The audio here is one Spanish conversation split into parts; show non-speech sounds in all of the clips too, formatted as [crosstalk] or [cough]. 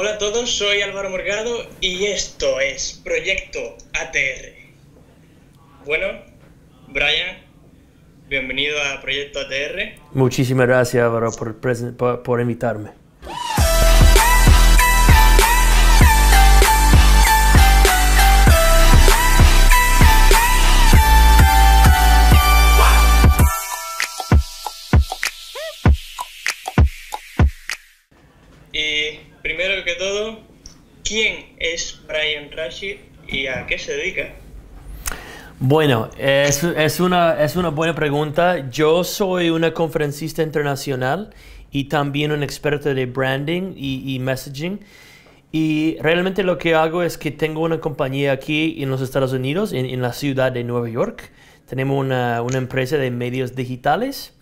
Hola a todos, soy Álvaro Morgado y esto es Proyecto ATR. Bueno, Brian, bienvenido a Proyecto ATR. Muchísimas gracias Álvaro por, por, por invitarme. ¿Quién es Brian Rashid y a qué se dedica? Bueno, es, es, una, es una buena pregunta. Yo soy una conferencista internacional y también un experto de branding y, messaging. Y realmente lo que hago es que tengo una compañía aquí en los Estados Unidos, en, en la ciudad de Nueva York. Tenemos una, una, empresa de medios digitales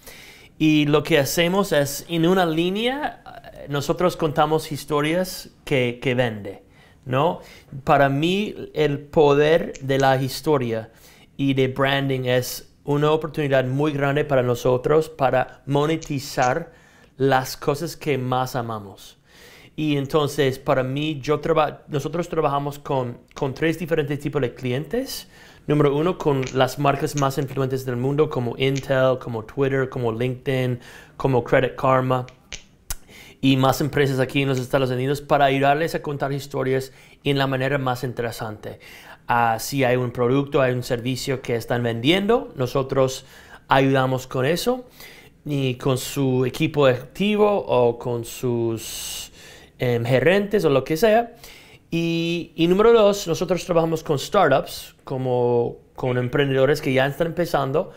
y lo que hacemos es, en una línea, nosotros contamos historias que, vende, ¿no? Para mí el poder de la historia y de branding es una oportunidad muy grande para nosotros para monetizar las cosas que más amamos. Y entonces, para mí, yo nosotros trabajamos con, con, tres diferentes tipos de clientes. Número uno, con las marcas más influyentes del mundo, como Intel, como Twitter, como LinkedIn, como Credit Karma y más empresas aquí en los Estados Unidos para ayudarles a contar historias en la manera más interesante. así si hay un producto, hay un servicio que están vendiendo, nosotros ayudamos con eso y con su equipo activo o con sus em, gerentes o lo que sea. Y, y, número dos, nosotros trabajamos con startups, como con emprendedores que ya están empezando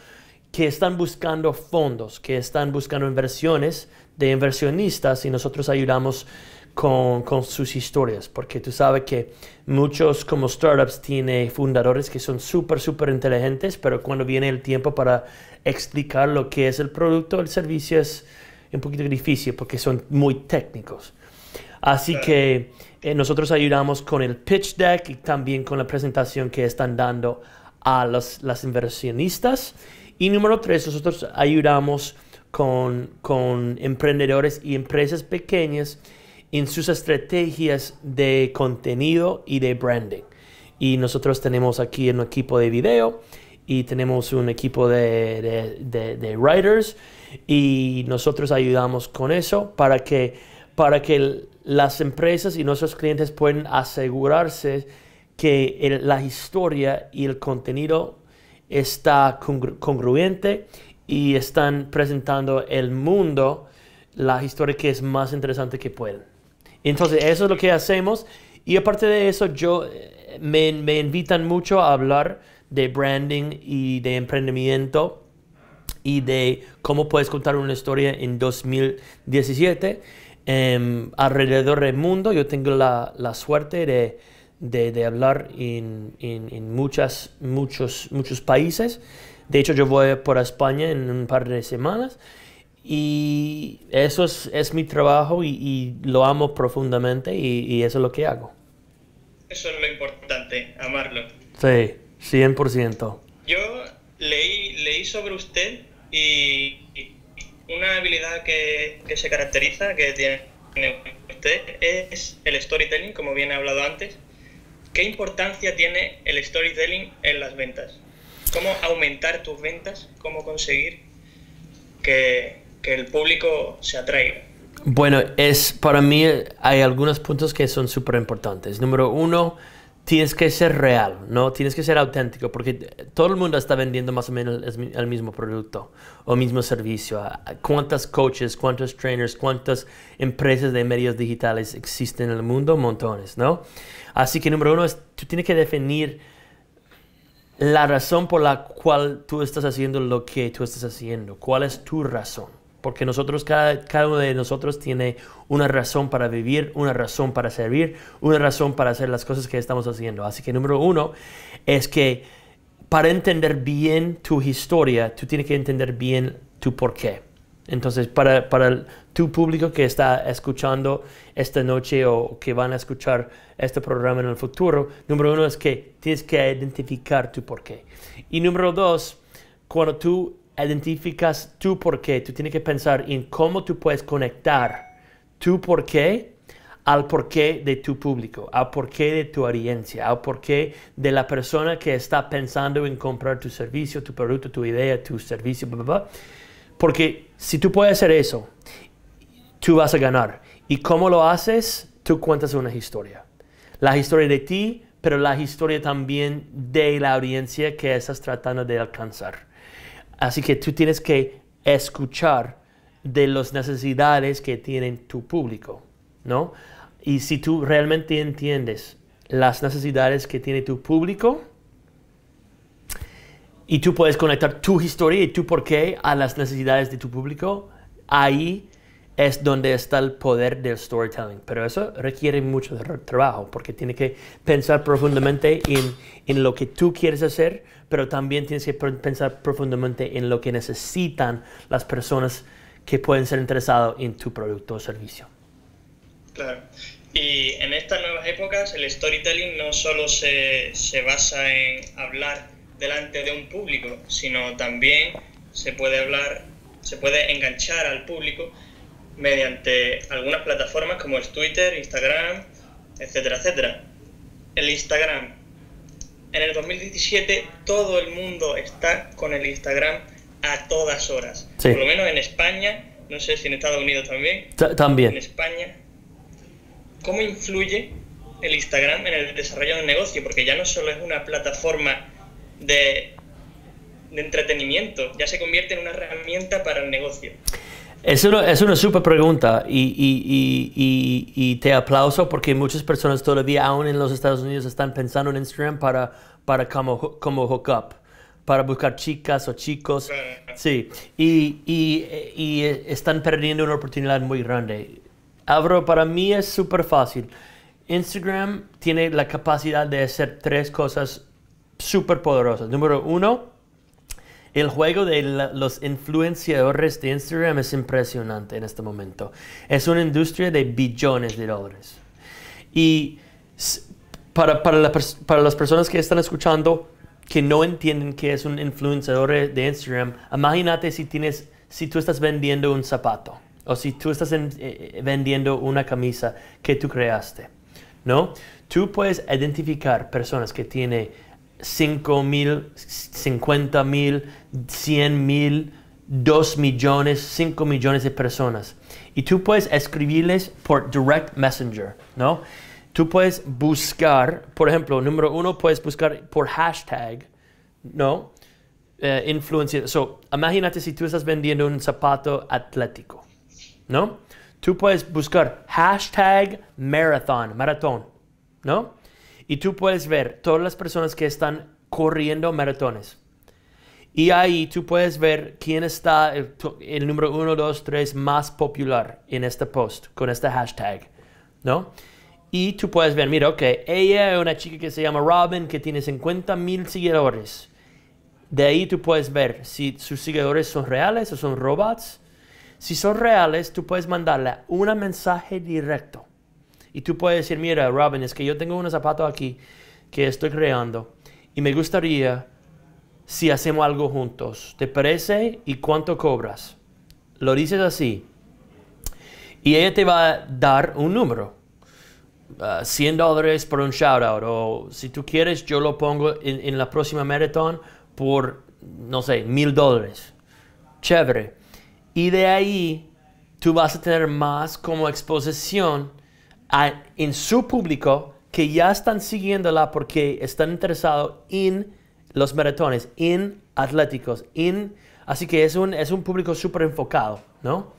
que están buscando fondos, que están buscando inversiones de inversionistas y nosotros ayudamos con, sus historias, porque tú sabes que muchos como startups tienen fundadores que son súper, súper inteligentes, pero cuando viene el tiempo para explicar lo que es el producto, el servicio es un poquito difícil porque son muy técnicos. Así que eh, nosotros ayudamos con el pitch deck y también con la presentación que están dando a los, las inversionistas y número tres, nosotros ayudamos con, con emprendedores y empresas pequeñas en sus estrategias de contenido y de branding. Y nosotros tenemos aquí un equipo de video y tenemos un equipo de, de, writers y nosotros ayudamos con eso para que, para que las empresas y nuestros clientes puedan asegurarse que la historia y el contenido está congruente y están presentando el mundo la historia que es más interesante que pueden. Entonces, eso es lo que hacemos. Y aparte de eso, yo eh, me, invitan mucho a hablar de branding y de emprendimiento y de cómo puedes contar una historia en 2017 em, alrededor del mundo. Yo tengo la suerte de de, hablar en, muchos, muchos países. De hecho, yo voy por España en un par de semanas y eso es, es mi trabajo y, lo amo profundamente y, eso es lo que hago. Eso es lo importante, amarlo. Sí, 100%. Yo leí, leí sobre usted y, una habilidad que, que, se caracteriza, que tiene usted, es el storytelling, como bien he hablado antes. ¿Qué importancia tiene el storytelling en las ventas? ¿Cómo aumentar tus ventas? ¿Cómo conseguir que, el público se atraiga? Bueno, es para mí hay algunos puntos que son súper importantes. Número uno, tienes que ser real, ¿no? Tienes que ser auténtico, porque todo el mundo está vendiendo más o menos el, mismo producto o mismo servicio. ¿Cuántas coaches, cuántos trainers, cuántas empresas de medios digitales existen en el mundo? Montones, ¿no? Así que número uno es, tú tienes que definir la razón por la cual tú estás haciendo lo que tú estás haciendo. ¿Cuál es tu razón? porque nosotros, cada, cada, uno de nosotros tiene una razón para vivir, una razón para servir, una razón para hacer las cosas que estamos haciendo. Así que número uno es que para entender bien tu historia, tú tienes que entender bien tu por qué. Entonces, para, para tu público que está escuchando esta noche o que van a escuchar este programa en el futuro, número uno es que tienes que identificar tu por qué. Y número dos, cuando tú identificas tu por qué, tú tienes que pensar en cómo tú puedes conectar tu por qué al porqué de tu público, al qué de tu audiencia, al qué de la persona que está pensando en comprar tu servicio, tu producto, tu idea, tu servicio, bla, bla, bla. Porque si tú puedes hacer eso, tú vas a ganar. ¿Y cómo lo haces? Tú cuentas una historia. La historia de ti, pero la historia también de la audiencia que estás tratando de alcanzar. Así que tú tienes que escuchar de las necesidades que tiene tu público, ¿no? Y si tú realmente entiendes las necesidades que tiene tu público, y tú puedes conectar tu historia y tu porqué a las necesidades de tu público, ahí es donde está el poder del storytelling. Pero eso requiere mucho trabajo porque tiene que pensar profundamente en, en, lo que tú quieres hacer, pero también tienes que pensar profundamente en lo que necesitan las personas que pueden ser interesadas en tu producto o servicio. Claro. Y en estas nuevas épocas el storytelling no solo se, se basa en hablar delante de un público, sino también se puede hablar, se puede enganchar al público mediante algunas plataformas como es Twitter, Instagram, etcétera, etcétera. El Instagram. En el 2017 todo el mundo está con el Instagram a todas horas. Por lo menos en España, no sé si en Estados Unidos también. también. En España. ¿Cómo influye el Instagram en el desarrollo del negocio? Porque ya no solo es una plataforma de, de entretenimiento, ya se convierte en una herramienta para el negocio. Es una, es una super pregunta y, y, y, y, te aplauso porque muchas personas todavía aún en los Estados Unidos están pensando en Instagram para, para como, como hookup, para buscar chicas o chicos. Sí, y, eh, están perdiendo una oportunidad muy grande. Abro, para mí es súper fácil. Instagram tiene la capacidad de hacer tres cosas súper poderosas. Número uno, el juego de los influenciadores de Instagram es impresionante en este momento. Es una industria de billones de dólares. Y para, para, para las personas que están escuchando que no entienden qué es un influenciador de Instagram, imagínate si, tienes, si tú estás vendiendo un zapato o si tú estás eh, eh, vendiendo una camisa que tú creaste. ¿no? Tú puedes identificar personas que tienen 5 mil, 50 mil, 100 mil, 2 millones, 5 millones de personas. Y tú puedes escribirles por direct messenger, ¿no? Tú puedes buscar, por ejemplo, número uno, puedes buscar por hashtag, ¿no? Eh, So, imagínate si tú estás vendiendo un zapato atlético, ¿no? Tú puedes buscar hashtag marathon, maratón, ¿no? y tú puedes ver todas las personas que están corriendo maratones. Y ahí tú puedes ver quién está eh, el, número 1, 2, 3 más popular en este post con este hashtag, ¿no? Y tú puedes ver, mira, ok, ella es una chica que se llama Robin que tiene 50 mil seguidores. De ahí tú puedes ver si sus seguidores son reales o son robots. Si son reales, tú puedes mandarle un mensaje directo y tú puedes decir, mira, Robin, es que yo tengo unos zapatos aquí que estoy creando y me gustaría si hacemos algo juntos. ¿Te parece? ¿Y cuánto cobras? Lo dices así. Y ella te va a dar un número. 100 ah, dólares por un shout out. O si tú quieres, yo lo pongo en, la próxima maratón por, no sé, mil dólares. Chévere. Y de ahí tú vas a tener más como exposición en su público que ya están siguiéndola porque están interesados en los maratones, en atléticos, en... Así que es un, es un público súper enfocado, ¿no?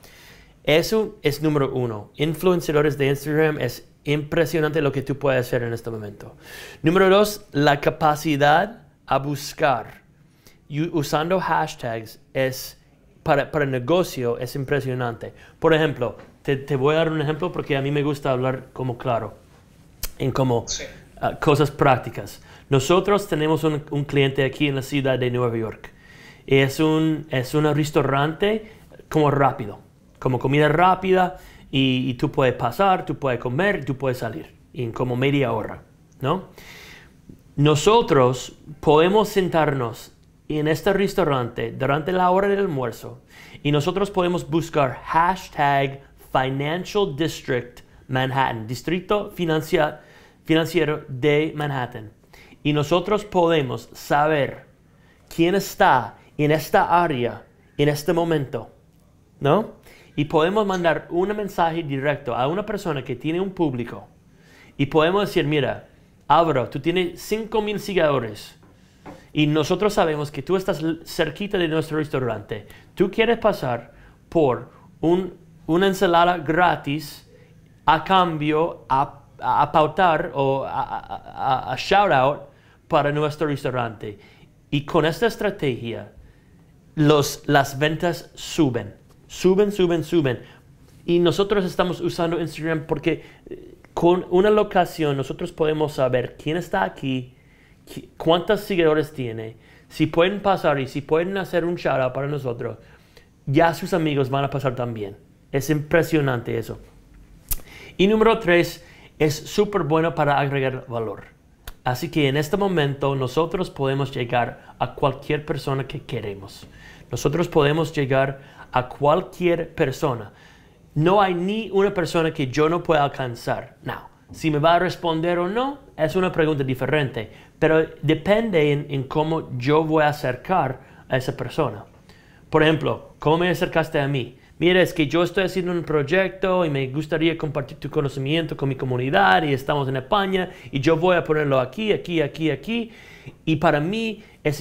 Eso es número uno. Influenciadores de Instagram es impresionante lo que tú puedes hacer en este momento. Número dos, la capacidad a buscar. Y usando hashtags es para, el negocio es impresionante. Por ejemplo, te, voy a dar un ejemplo porque a mí me gusta hablar como claro, en como ah, cosas prácticas. Nosotros tenemos un, cliente aquí en la ciudad de Nueva York. Es un, es un restaurante como rápido, como comida rápida y, tú puedes pasar, tú puedes comer, tú puedes salir en como media hora, ¿no? Nosotros podemos sentarnos en este restaurante durante la hora del almuerzo y nosotros podemos buscar hashtag Financial District Manhattan, Distrito Financiero de Manhattan. Y nosotros podemos saber quién está en esta área en este momento, ¿no? Y podemos mandar un mensaje directo a una persona que tiene un público. Y podemos decir, mira, Álvaro, tú tienes mil seguidores y nosotros sabemos que tú estás cerquita de nuestro restaurante. Tú quieres pasar por una ensalada gratis a cambio, a, a pautar o a, shout out para nuestro restaurante. Y con esta estrategia, las ventas suben, suben, suben, suben. Y nosotros estamos usando Instagram porque eh, con una locación nosotros podemos saber quién está aquí, Cuántas seguidores tiene, si pueden pasar y si pueden hacer un shout para nosotros, ya sus amigos van a pasar también. Es impresionante eso. Y número tres, es súper bueno para agregar valor. Así que en este momento nosotros podemos llegar a cualquier persona que queremos. Nosotros podemos llegar a cualquier persona. No hay ni una persona que yo no pueda alcanzar. No. Si me va a responder o no, es una pregunta diferente pero depende en, cómo yo voy a acercar a esa persona. Por ejemplo, ¿cómo me acercaste a mí? Mira, es que yo estoy haciendo un proyecto y me gustaría compartir tu conocimiento con mi comunidad y estamos en España y yo voy a ponerlo aquí, aquí, aquí, aquí. Y para mí es,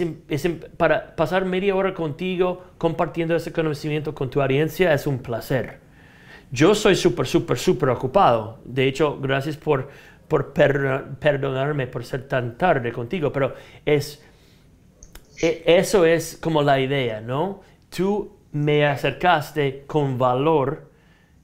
para pasar media hora contigo compartiendo ese conocimiento con tu audiencia es un placer. Yo soy súper, súper, súper ocupado. De hecho, gracias por, por perdonarme por ser tan tarde contigo, pero es, e, eso es como la idea, ¿no? Tú me acercaste con valor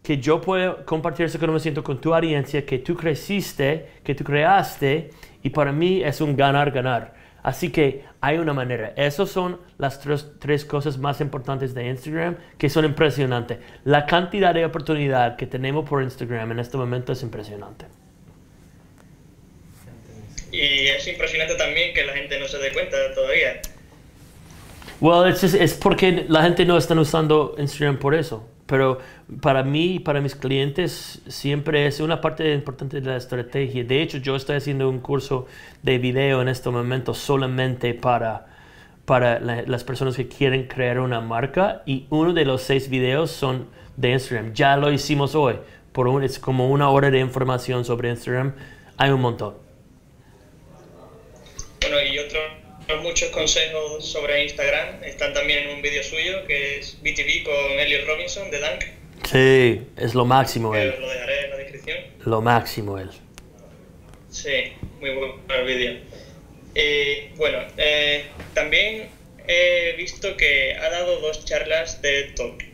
que yo puedo compartir ese conocimiento con tu audiencia, que tú creciste, que tú creaste, y para mí es un ganar-ganar. Así que hay una manera. Esas son las tres, cosas más importantes de Instagram que son impresionantes. La cantidad de oportunidad que tenemos por Instagram en este momento es impresionante y es impresionante también que la gente no se dé cuenta todavía. Well, it's es porque la gente no está usando Instagram por eso. Pero para mí, y para mis clientes, siempre es una parte importante de la estrategia. De hecho, yo estoy haciendo un curso de video en este momento solamente para, para las personas que quieren crear una marca. Y uno de los seis videos son de Instagram. Ya lo hicimos hoy. Por un, es como una hora de información sobre Instagram. Hay un montón. Muchos consejos sobre Instagram están también en un vídeo suyo que es BTV con Elliot Robinson de Dunk. Sí, es lo máximo él. Lo dejaré en la descripción. Lo máximo él. Sí, muy bueno el vídeo. Eh, bueno, eh, también he visto que ha dado dos charlas de talk.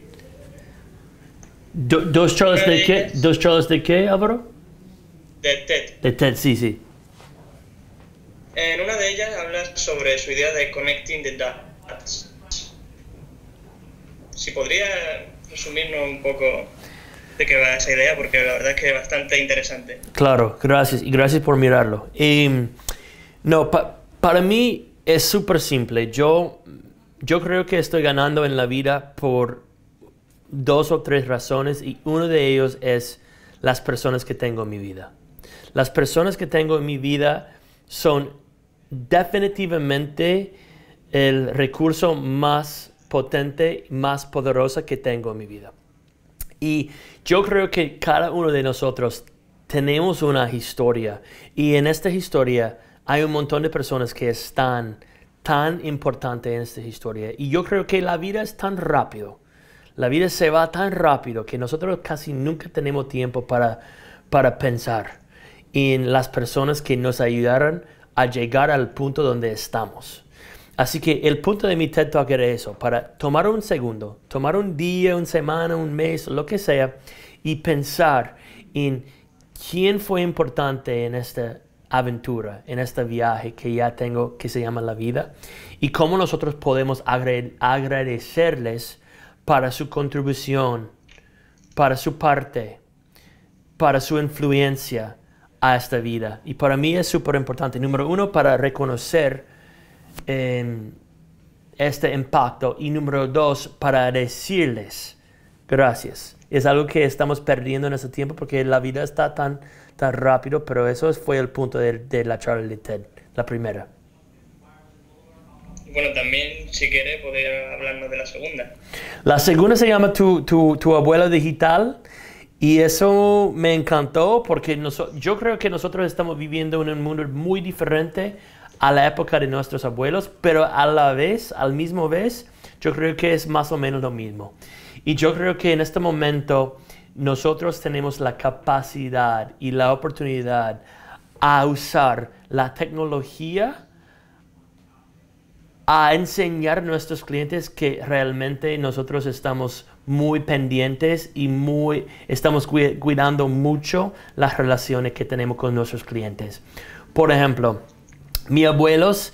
¿Dos charlas de qué? ¿Dos charlas de qué, Álvaro? De TED. De TED, sí, sí. En una de ellas habla sobre su idea de connecting the dots. Si podría resumirnos un poco de qué va esa idea, porque la verdad es que es bastante interesante. Claro, gracias y gracias por mirarlo. Y, no, para mí es súper simple. Yo, yo creo que estoy ganando en la vida por dos o tres razones y uno de ellos es las personas que tengo en mi vida. Las personas que tengo en mi vida son definitivamente el recurso más potente, más poderoso que tengo en mi vida. Y yo creo que cada uno de nosotros tenemos una historia y en esta historia hay un montón de personas que están tan importante en esta historia. Y yo creo que la vida es tan rápido, la vida se va tan rápido que nosotros casi nunca tenemos tiempo para, para pensar en las personas que nos ayudaron a llegar al punto donde estamos. Así que el punto de mi teto Talk era eso, para tomar un segundo, tomar un día, una semana, un mes, lo que sea, y pensar en quién fue importante en esta aventura, en este viaje que ya tengo, que se llama la vida, y cómo nosotros podemos agradecerles para su contribución, para su parte, para su influencia, a esta vida. Y para mí es súper importante, número uno, para reconocer em, este impacto y número dos, para decirles gracias. Es algo que estamos perdiendo en este tiempo porque la vida está tan, tan rápido, pero eso fue el punto de, la charla de TED, la primera. Bueno, también, si quiere, podría hablarnos de la segunda. La segunda se llama Tu, tu, tu abuela digital. Y eso me encantó porque yo creo que nosotros estamos viviendo en un mundo muy diferente a la época de nuestros abuelos, pero a la vez, al mismo vez, yo creo que es más o menos lo mismo. Y yo creo que en este momento nosotros tenemos la capacidad y la oportunidad a usar la tecnología a enseñar a nuestros clientes que realmente nosotros estamos muy pendientes y muy, estamos cuidando mucho las relaciones que tenemos con nuestros clientes. Por ejemplo, mis abuelos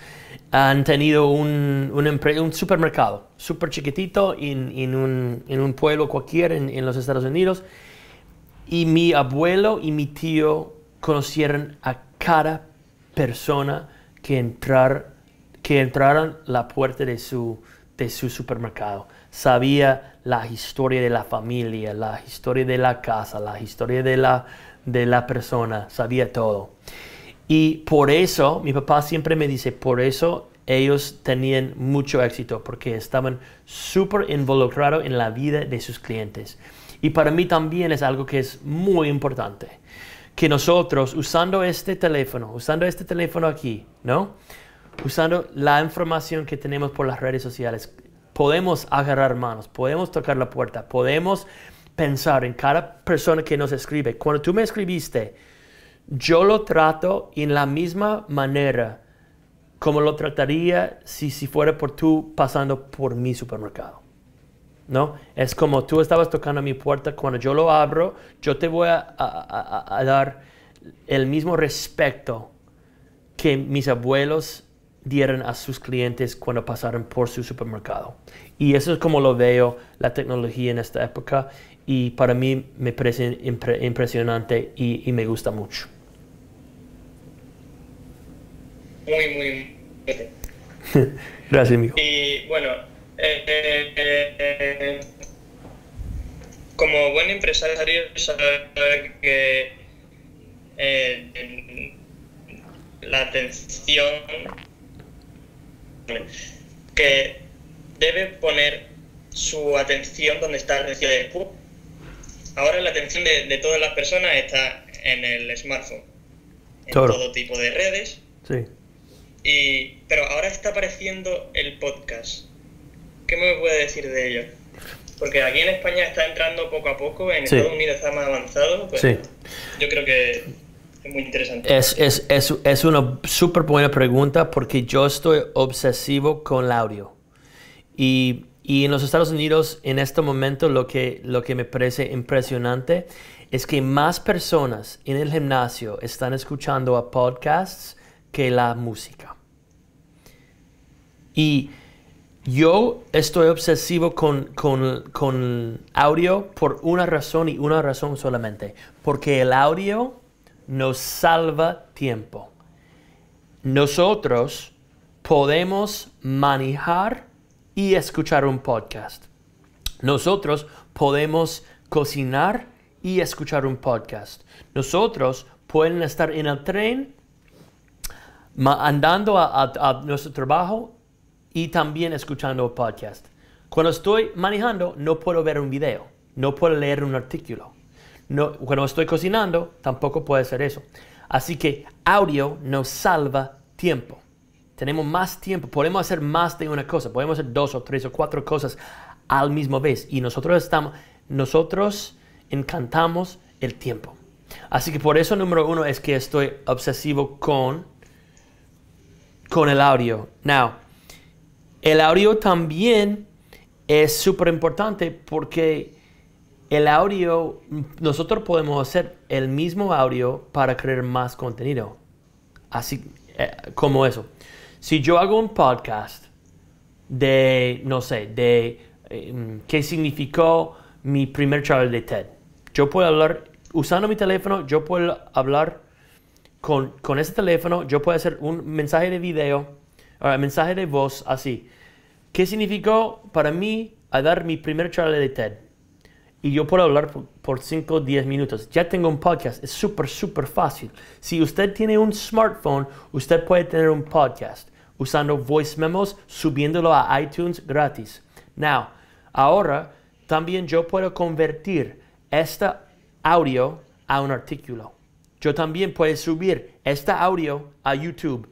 han tenido un, supermercado súper chiquitito en, un, pueblo cualquiera en, los Estados Unidos y mi abuelo y mi tío conocieron a cada persona que entrar que entraron la puerta de su supermercado sabía la historia de la familia, la historia de la casa, la historia de la, de la persona, sabía todo. Y por eso, mi papá siempre me dice, por eso ellos tenían mucho éxito, porque estaban súper involucrados en la vida de sus clientes. Y para mí también es algo que es muy importante, que nosotros usando este teléfono, usando este teléfono aquí, ¿no? Usando la información que tenemos por las redes sociales, podemos agarrar manos, podemos tocar la puerta, podemos pensar en cada persona que nos escribe. Cuando tú me escribiste, yo lo trato en la misma manera como lo trataría si, si fuera por tú pasando por mi supermercado. ¿No? Es como tú estabas tocando mi puerta, cuando yo lo abro, yo te voy a, a, a, a dar el mismo respeto que mis abuelos dieran a sus clientes cuando pasaron por su supermercado. Y eso es como lo veo la tecnología en esta época y para mí me parece impresionante y, me gusta mucho. Muy, muy. [laughs] Gracias, amigo. Y bueno, eh, eh, eh, como buen empresario, sabe que la atención que debe poner su atención donde está el pub. Ahora la atención de, todas las personas está en el smartphone, en todo tipo de redes. Y, pero ahora está apareciendo el podcast. ¿Qué me puede decir de ello? Porque aquí en España está entrando poco a poco, en Estados Unidos está más avanzado. Pues Yo creo que muy interesante. Es, es, es, es una súper buena pregunta porque yo estoy obsesivo con el audio. Y, y, en los Estados Unidos, en este momento, lo que, lo que me parece impresionante es que más personas en el gimnasio están escuchando a podcasts que la música. Y yo estoy obsesivo con, con, con, audio por una razón y una razón solamente. Porque el audio nos salva tiempo. Nosotros podemos manejar y escuchar un podcast. Nosotros podemos cocinar y escuchar un podcast. Nosotros pueden estar en el tren andando a, nuestro trabajo y también escuchando un podcast. Cuando estoy manejando no puedo ver un video, no puedo leer un artículo no, cuando estoy cocinando, tampoco puede ser eso. Así que audio nos salva tiempo. Tenemos más tiempo, podemos hacer más de una cosa, podemos hacer dos o tres o cuatro cosas al mismo vez. Y nosotros estamos, nosotros encantamos el tiempo. Así que por eso número uno es que estoy obsesivo con, con el audio. Now, el audio también es súper importante porque el audio, nosotros podemos hacer el mismo audio para crear más contenido. Así eh, como eso. Si yo hago un podcast de, no sé, de em, qué significó mi primer charla de TED, yo puedo hablar, usando mi teléfono, yo puedo hablar con, con ese teléfono, yo puedo hacer un mensaje de video, un ah, mensaje de voz así. ¿Qué significó para mí a dar mi primer charla de TED? y yo puedo hablar por 5 o 10 minutos. Ya tengo un podcast, es súper, súper fácil. Si usted tiene un smartphone, usted puede tener un podcast usando voice memos, subiéndolo a iTunes gratis. Now, ahora también yo puedo convertir este audio a un artículo. Yo también puedo subir este audio a YouTube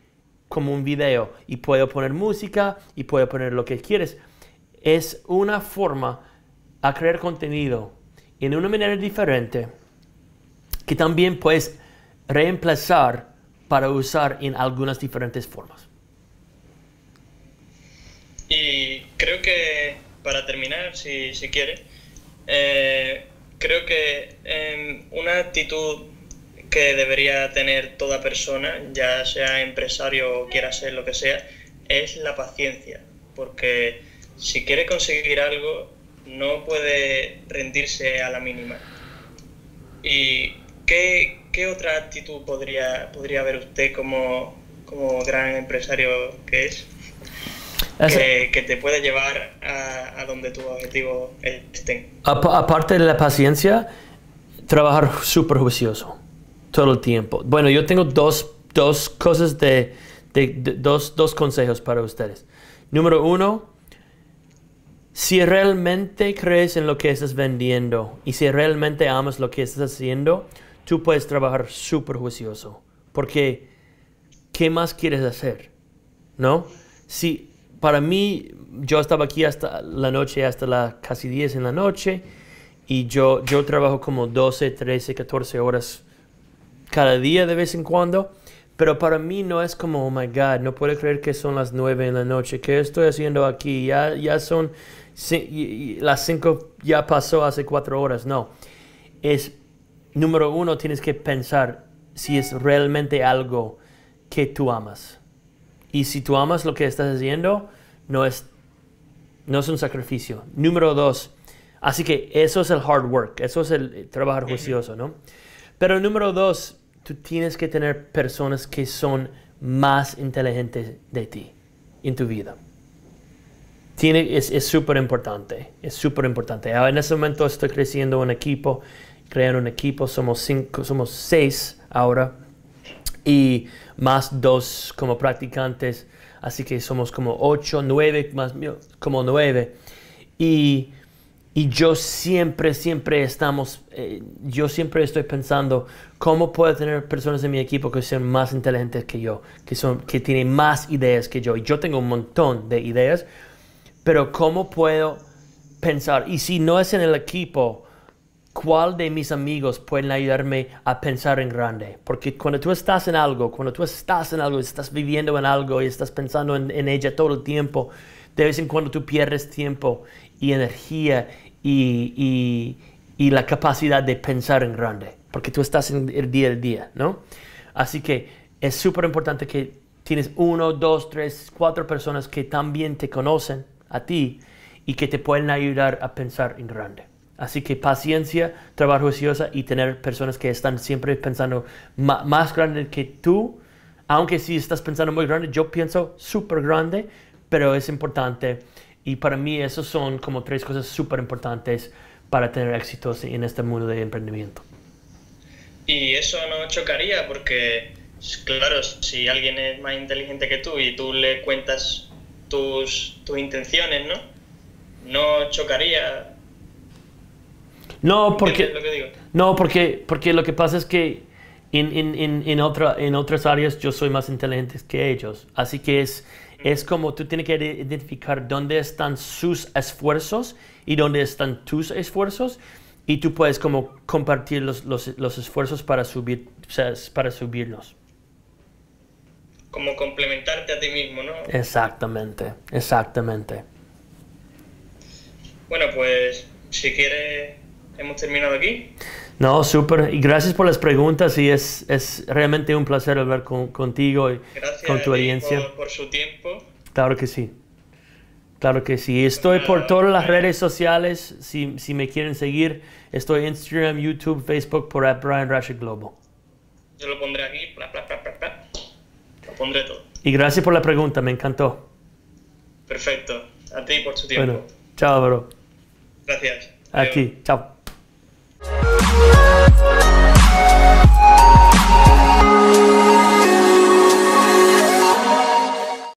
como un video y puedo poner música y puedo poner lo que quieres. Es una forma a crear contenido en una manera diferente que también puedes reemplazar para usar en algunas diferentes formas. Y creo que para terminar, si, si quiere, eh, creo que una actitud que debería tener toda persona, ya sea empresario o quiera ser lo que sea, es la paciencia. Porque si quiere conseguir algo, no puede rendirse a la mínima. ¿Y qué, otra actitud podría, podría ver usted como, como gran empresario que es? Que, te puede llevar a, donde tu objetivo esté? Aparte de la paciencia, trabajar súper juicioso todo el tiempo. Bueno, yo tengo dos, dos cosas de, dos consejos para ustedes. Número uno, si realmente crees en lo que estás vendiendo y si realmente amas lo que estás haciendo, tú puedes trabajar súper juicioso. Porque, ¿qué más quieres hacer? ¿No? Si para mí, yo estaba aquí hasta la noche, hasta la casi 10 en la noche, y yo, yo trabajo como 12, 13, 14 horas cada día de vez en cuando. Pero para mí no es como, oh my God, no puedo creer que son las 9 en la noche, ¿qué estoy haciendo aquí? Ya, ya son las cinco ya pasó hace cuatro horas, no. Es, número uno, tienes que pensar si es realmente algo que tú amas. Y si tú amas lo que estás haciendo, no es, no es un sacrificio. Número dos, así que eso es el hard work, eso es el eh, trabajar juicioso, ¿no? Pero número dos, tú tienes que tener personas que son más inteligentes de ti en tu vida tiene, es súper importante, es súper importante. Ah, en ese momento estoy creciendo un equipo, creando un equipo, somos, cinco, somos seis ahora y más dos como practicantes, así que somos como ocho, nueve, más como nueve. Y, y yo siempre, siempre estamos, eh, yo siempre estoy pensando cómo puedo tener personas en mi equipo que sean más inteligentes que yo, que, son, que tienen más ideas que yo. Y yo tengo un montón de ideas pero ¿cómo puedo pensar? Y si no es en el equipo, ¿cuál de mis amigos pueden ayudarme a pensar en grande? Porque cuando tú estás en algo, cuando tú estás en algo, estás viviendo en algo y estás pensando en, ella todo el tiempo, de vez en cuando tú pierdes tiempo y energía y, y la capacidad de pensar en grande, porque tú estás en el día a día, ¿no? Así que es súper importante que tienes uno, dos, tres, cuatro personas que también te conocen a ti y que te pueden ayudar a pensar en grande. Así que paciencia, trabajo juiciosa y tener personas que están siempre pensando más grande que tú. Aunque si estás pensando muy grande, yo pienso súper grande, pero es importante. Y para mí esas son como tres cosas súper importantes para tener éxito en este mundo de emprendimiento. Y eso no chocaría porque, claro, si alguien es más inteligente que tú y tú le cuentas tus, tus intenciones, ¿no? No chocaría. No, porque. Lo que No, porque, porque lo que pasa es que en, otra, en otras áreas yo soy más inteligente que ellos. Así que es, es como tú tienes que identificar dónde están sus esfuerzos y dónde están tus esfuerzos y tú puedes como compartir los, los esfuerzos para, subir, para subirnos como complementarte a ti mismo, ¿no? Exactamente, exactamente. Bueno, pues si quieres, hemos terminado aquí. No, súper. Y gracias por las preguntas y es, es realmente un placer hablar contigo y con tu audiencia. Por, por, su tiempo. Claro que sí. Claro que sí. Estoy por todas las redes sociales. Si, si me quieren seguir, estoy en Instagram, YouTube, Facebook por Brian Global. Yo lo pondré aquí todo. Y gracias por la pregunta, me encantó. Perfecto, a ti por tu tiempo. Bueno, chao, bro. Gracias. Aquí, chao.